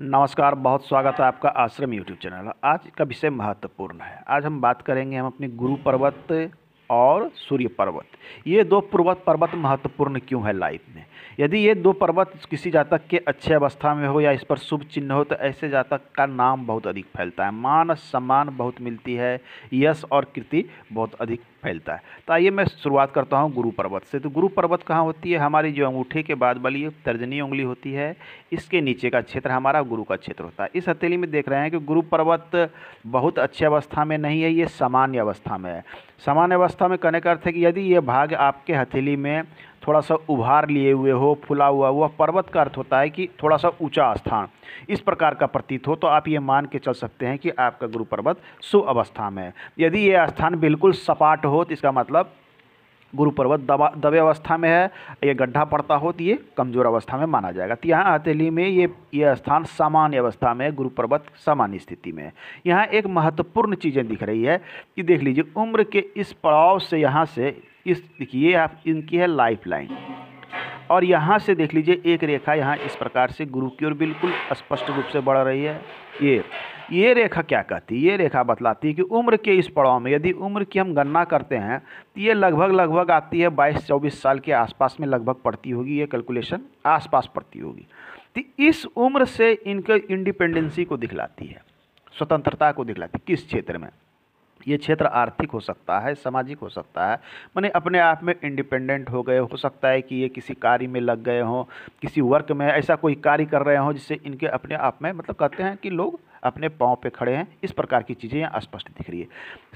नमस्कार बहुत स्वागत है आपका आश्रम यूट्यूब चैनल आज का विषय महत्वपूर्ण है आज हम बात करेंगे हम अपने गुरु पर्वत और सूर्य पर्वत ये दो पर्वत पर्वत महत्वपूर्ण क्यों है लाइफ में यदि ये दो पर्वत किसी जातक के अच्छे अवस्था में हो या इस पर शुभ चिन्ह हो तो ऐसे जातक का नाम बहुत अधिक फैलता है मान सम्मान बहुत मिलती है यश और कृति बहुत अधिक फैलता है तो आइए मैं शुरुआत करता हूँ गुरु पर्वत से तो गुरु पर्वत कहाँ होती है हमारी जो अंगूठे के बाद वाली तर्जनी उंगली होती है इसके नीचे का क्षेत्र हमारा गुरु का क्षेत्र होता है इस हथेली में देख रहे हैं कि गुरु पर्वत बहुत अच्छी अवस्था में नहीं है ये सामान्य अवस्था में है सामान्य अवस्था में कहने का अर्थ है कि यदि ये भाग आपके हथेली में थोड़ा सा उभार लिए हुए हो फुला हुआ वह पर्वत का अर्थ होता है कि थोड़ा सा ऊंचा स्थान इस प्रकार का प्रतीत हो तो आप ये मान के चल सकते हैं कि आपका गुरु पर्वत शुभ अवस्था में यदि ये स्थान बिल्कुल सपाट हो तो इसका मतलब गुरु पर्वत दबा दबे अवस्था में है ये गड्ढा पड़ता हो तो ये कमज़ोर अवस्था में माना जाएगा तो यहाँ हथेली में ये ये स्थान सामान्य अवस्था में गुरु पर्वत सामान्य स्थिति में है यहाँ एक महत्वपूर्ण चीज़ें दिख रही है कि देख लीजिए उम्र के इस पड़ाव से यहाँ से इस देखिए आप इनकी है लाइफ लाइन और यहाँ से देख लीजिए एक रेखा यहाँ इस प्रकार से गुरु की ओर बिल्कुल स्पष्ट रूप से बढ़ रही है ये ये रेखा क्या कहती है ये रेखा बतलाती है कि उम्र के इस पड़ाव में यदि उम्र की हम गणना करते हैं तो ये लगभग लगभग आती है 22-24 साल के आसपास में लगभग पड़ती होगी ये कैलकुलेशन आसपास पड़ती होगी तो इस उम्र से इनके इंडिपेंडेंसी को दिखलाती है स्वतंत्रता को दिखलाती है किस क्षेत्र में ये क्षेत्र आर्थिक हो सकता है सामाजिक हो सकता है माने अपने आप में इंडिपेंडेंट हो गए हो सकता है कि ये किसी कार्य में लग गए हों किसी वर्क में ऐसा कोई कार्य कर रहे हों जिससे इनके अपने आप में मतलब कहते हैं कि लोग अपने पाँव पे खड़े हैं इस प्रकार की चीज़ें यहाँ स्पष्ट दिख रही है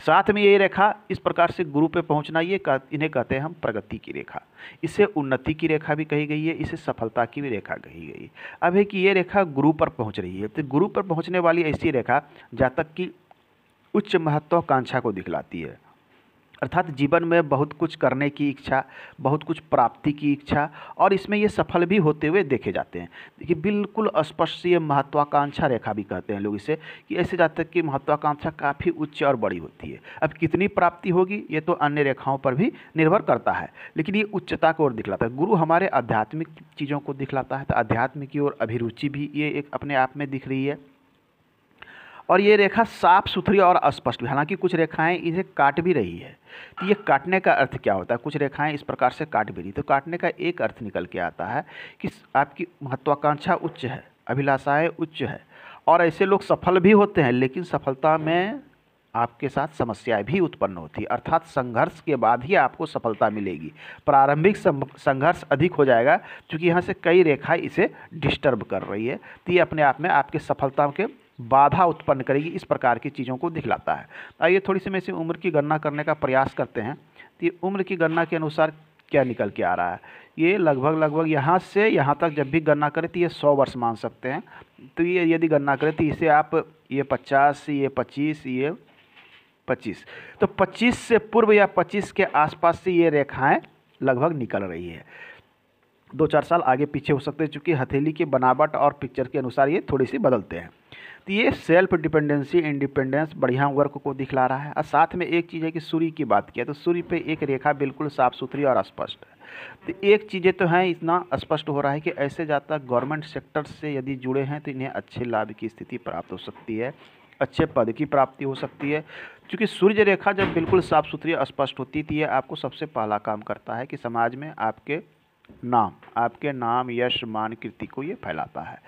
साथ में ये रेखा इस प्रकार से गुरु पे पहुँचना ये कह, इन्हें कहते हैं हम प्रगति की रेखा इसे उन्नति की रेखा भी कही गई है इसे सफलता की भी रेखा कही गई अब है कि ये रेखा गुरु पर पहुँच रही है तो गुरु पर पहुँचने वाली ऐसी रेखा जातक की उच्च महत्वाकांक्षा को दिखलाती है अर्थात जीवन में बहुत कुछ करने की इच्छा बहुत कुछ प्राप्ति की इच्छा और इसमें ये सफल भी होते हुए देखे जाते हैं देखिए बिल्कुल स्पष्ट ये महत्वाकांक्षा रेखा भी कहते हैं लोग इसे कि ऐसे जातक की महत्वाकांक्षा काफ़ी उच्च और बड़ी होती है अब कितनी प्राप्ति होगी ये तो अन्य रेखाओं पर भी निर्भर करता है लेकिन ये उच्चता की ओर दिखलाता है गुरु हमारे आध्यात्मिक चीज़ों को दिखलाता है तो आध्यात्मिक की ओर अभिरुचि भी ये एक अपने आप में दिख रही है और ये रेखा साफ सुथरी और स्पष्ट भी हालांकि कुछ रेखाएं इसे काट भी रही है तो ये काटने का अर्थ क्या होता है कुछ रेखाएं इस प्रकार से काट भी रही तो काटने का एक अर्थ निकल के आता है कि आपकी महत्वाकांक्षा उच्च है अभिलाषाएँ उच्च है और ऐसे लोग सफल भी होते हैं लेकिन सफलता में आपके साथ समस्याएं भी उत्पन्न होती है अर्थात संघर्ष के बाद ही आपको सफलता मिलेगी प्रारंभिक संघर्ष अधिक हो जाएगा क्योंकि यहाँ से कई रेखाएं इसे डिस्टर्ब कर रही है तो ये अपने आप में आपके सफलता के बाधा उत्पन्न करेगी इस प्रकार की चीज़ों को दिखलाता है आइए थोड़ी सी मैं इसी उम्र की गणना करने का प्रयास करते हैं तो ये उम्र की गणना के अनुसार क्या निकल के आ रहा है ये लगभग लगभग यहाँ से यहाँ तक जब भी गणना करें तो ये सौ वर्ष मान सकते हैं तो ये यदि गणना करें तो इसे आप ये पचास ये पच्चीस ये पच्चीस तो पच्चीस से पूर्व या पच्चीस के आसपास से ये रेखाएं लगभग निकल रही है दो चार साल आगे पीछे हो सकते हैं चूँकि हथेली की बनावट और पिक्चर के अनुसार ये थोड़ी सी बदलते हैं तो ये सेल्फ डिपेंडेंसी इंडिपेंडेंस बढ़िया वर्क को दिखला रहा है और साथ में एक चीज़ है कि सूर्य की बात किया तो सूर्य पे एक रेखा बिल्कुल साफ सुथरी और स्पष्ट है तो एक चीज़ें तो हैं इतना स्पष्ट हो रहा है कि ऐसे ज़्यादा गवर्नमेंट सेक्टर से यदि जुड़े हैं तो इन्हें अच्छे लाभ की स्थिति प्राप्त हो सकती है अच्छे पद की प्राप्ति हो सकती है क्योंकि सूर्य रेखा जब बिल्कुल साफ सुथरी स्पष्ट होती थी तो ये आपको सबसे पहला काम करता है कि समाज में आपके नाम आपके नाम यश मान कीर्ति को ये फैलाता है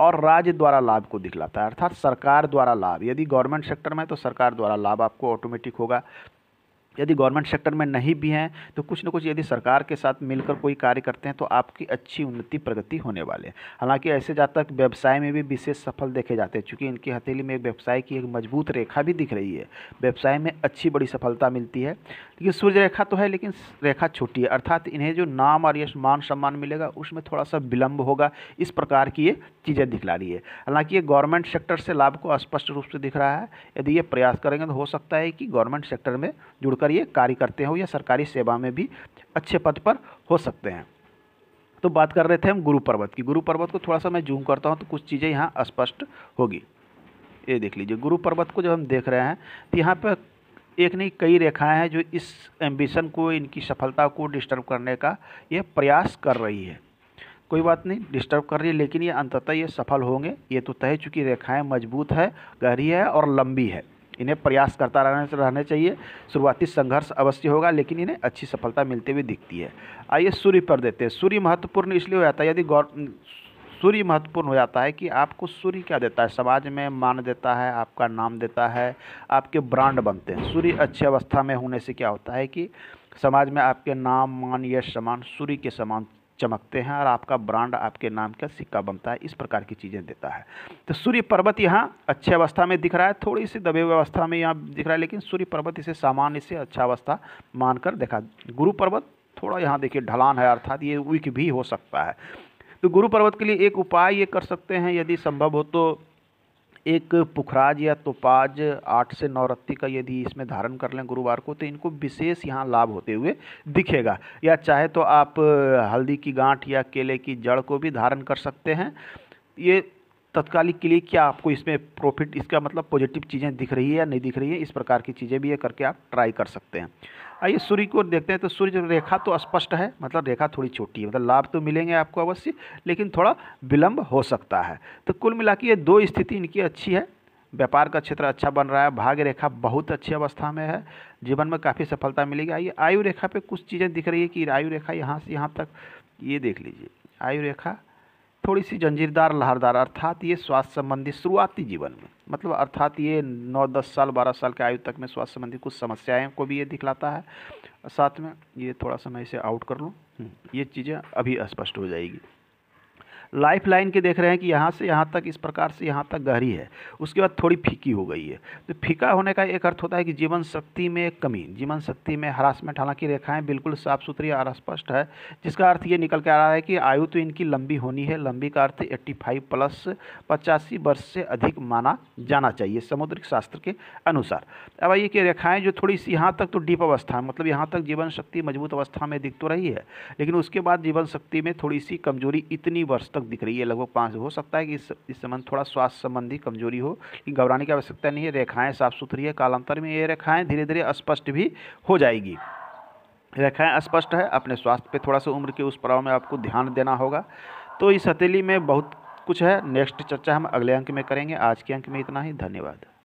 और राज्य द्वारा लाभ को दिखलाता है अर्थात सरकार द्वारा लाभ यदि गवर्नमेंट सेक्टर में तो सरकार द्वारा लाभ आपको ऑटोमेटिक होगा यदि गवर्नमेंट सेक्टर में नहीं भी हैं तो कुछ ना कुछ यदि सरकार के साथ मिलकर कोई कार्य करते हैं तो आपकी अच्छी उन्नति प्रगति होने वाले हैं हालांकि ऐसे जातक व्यवसाय में भी विशेष सफल देखे जाते हैं क्योंकि इनकी हथेली में एक व्यवसाय की एक मजबूत रेखा भी दिख रही है व्यवसाय में अच्छी बड़ी सफलता मिलती है लेकिन सूर्य रेखा तो है लेकिन रेखा छोटी है अर्थात इन्हें जो नाम और यश मान सम्मान मिलेगा उसमें थोड़ा सा विलम्ब होगा इस प्रकार की ये चीज़ें दिखला रही है हालांकि ये गवर्नमेंट सेक्टर से लाभ को स्पष्ट रूप से दिख रहा है यदि ये प्रयास करेंगे तो हो सकता है कि गवर्नमेंट सेक्टर में जुड़कर अगर ये कार्य करते हो या सरकारी सेवा में भी अच्छे पद पर हो सकते हैं तो बात कर रहे थे हम गुरु पर्वत की गुरु पर्वत को थोड़ा सा मैं जूम करता हूँ तो कुछ चीज़ें यहाँ स्पष्ट होगी ये देख लीजिए गुरु पर्वत को जब हम देख रहे हैं तो यहाँ पर एक नहीं कई रेखाएं हैं जो इस एम्बिशन को इनकी सफलता को डिस्टर्ब करने का ये प्रयास कर रही है कोई बात नहीं डिस्टर्ब कर रही है लेकिन ये अंततः ये सफल होंगे ये तो तय चुकी रेखाएं मजबूत है गहरी है और लंबी है इन्हें प्रयास करता रहना रहना चाहिए शुरुआती संघर्ष अवश्य होगा लेकिन इन्हें अच्छी सफलता मिलती हुई दिखती है आइए सूर्य पर देते हैं सूर्य महत्वपूर्ण इसलिए हो जाता है यदि गौर सूर्य महत्वपूर्ण हो जाता है कि आपको सूर्य क्या देता है समाज में मान देता है आपका नाम देता है आपके ब्रांड बनते हैं सूर्य अच्छी अवस्था में होने से क्या होता है कि समाज में आपके नाम मान यश समान सूर्य के समान चमकते हैं और आपका ब्रांड आपके नाम का सिक्का बनता है इस प्रकार की चीज़ें देता है तो सूर्य पर्वत यहाँ अच्छे अवस्था में दिख रहा है थोड़ी सी दबे अवस्था में यहाँ दिख रहा है लेकिन सूर्य पर्वत इसे सामान्य से अच्छा अवस्था मानकर देखा गुरु पर्वत थोड़ा यहाँ देखिए ढलान है अर्थात ये वीक भी हो सकता है तो गुरु पर्वत के लिए एक उपाय ये कर सकते हैं यदि संभव हो तो एक पुखराज या तोपाज आठ से नौ रत्ती का यदि इसमें धारण कर लें गुरुवार को तो इनको विशेष यहाँ लाभ होते हुए दिखेगा या चाहे तो आप हल्दी की गांठ या केले की जड़ को भी धारण कर सकते हैं ये तत्कालिक के लिए क्या आपको इसमें प्रॉफिट इसका मतलब पॉजिटिव चीज़ें दिख रही है या नहीं दिख रही है इस प्रकार की चीज़ें भी ये करके आप ट्राई कर सकते हैं आइए सूर्य को देखते हैं तो सूर्य रेखा तो स्पष्ट है मतलब रेखा थोड़ी छोटी है मतलब लाभ तो मिलेंगे आपको अवश्य लेकिन थोड़ा विलंब हो सकता है तो कुल मिला ये दो स्थिति इनकी अच्छी है व्यापार का क्षेत्र अच्छा बन रहा है भाग्य रेखा बहुत अच्छी अवस्था में है जीवन में काफ़ी सफलता मिलेगी आइए आयु रेखा पे कुछ चीज़ें दिख रही है कि आयु रेखा यहाँ से यहाँ तक ये देख लीजिए आयु रेखा थोड़ी सी जंजीरदार लहरदार अर्थात ये स्वास्थ्य संबंधी शुरुआती जीवन में मतलब अर्थात ये नौ दस साल बारह साल के आयु तक में स्वास्थ्य संबंधी कुछ समस्याएं को भी ये दिखलाता है साथ में ये थोड़ा सा मैं इसे आउट कर लूँ ये चीज़ें अभी स्पष्ट हो जाएगी लाइफ लाइन के देख रहे हैं कि यहाँ से यहाँ तक इस प्रकार से यहाँ तक गहरी है उसके बाद थोड़ी फीकी हो गई है तो फीका होने का एक अर्थ होता है कि जीवन शक्ति में कमी जीवन शक्ति में हरासमेंट हालांकि रेखाएं बिल्कुल साफ सुथरी और स्पष्ट है जिसका अर्थ ये निकल के आ रहा है कि आयु तो इनकी लंबी होनी है लंबी का अर्थ एट्टी फाइव प्लस पचासी वर्ष से अधिक माना जाना चाहिए समुद्रिक शास्त्र के अनुसार अब आइए कि रेखाएँ जो थोड़ी सी यहाँ तक तो डीप अवस्था है मतलब यहाँ तक जीवन शक्ति मजबूत अवस्था में दिख तो रही है लेकिन उसके बाद जीवन शक्ति में थोड़ी सी कमजोरी इतनी वर्ष तक तक दिख रही है लगभग पाँच हो सकता है कि इस इस संबंध थोड़ा स्वास्थ्य संबंधी कमजोरी हो लेकिन घबराने की आवश्यकता नहीं है रेखाएं साफ सुथरी है कालांतर में ये रेखाएं धीरे धीरे स्पष्ट भी हो जाएगी रेखाएं स्पष्ट है अपने स्वास्थ्य पे थोड़ा सा उम्र के उस पड़ाव में आपको ध्यान देना होगा तो इस हथेली में बहुत कुछ है नेक्स्ट चर्चा हम अगले अंक में करेंगे आज के अंक में इतना ही धन्यवाद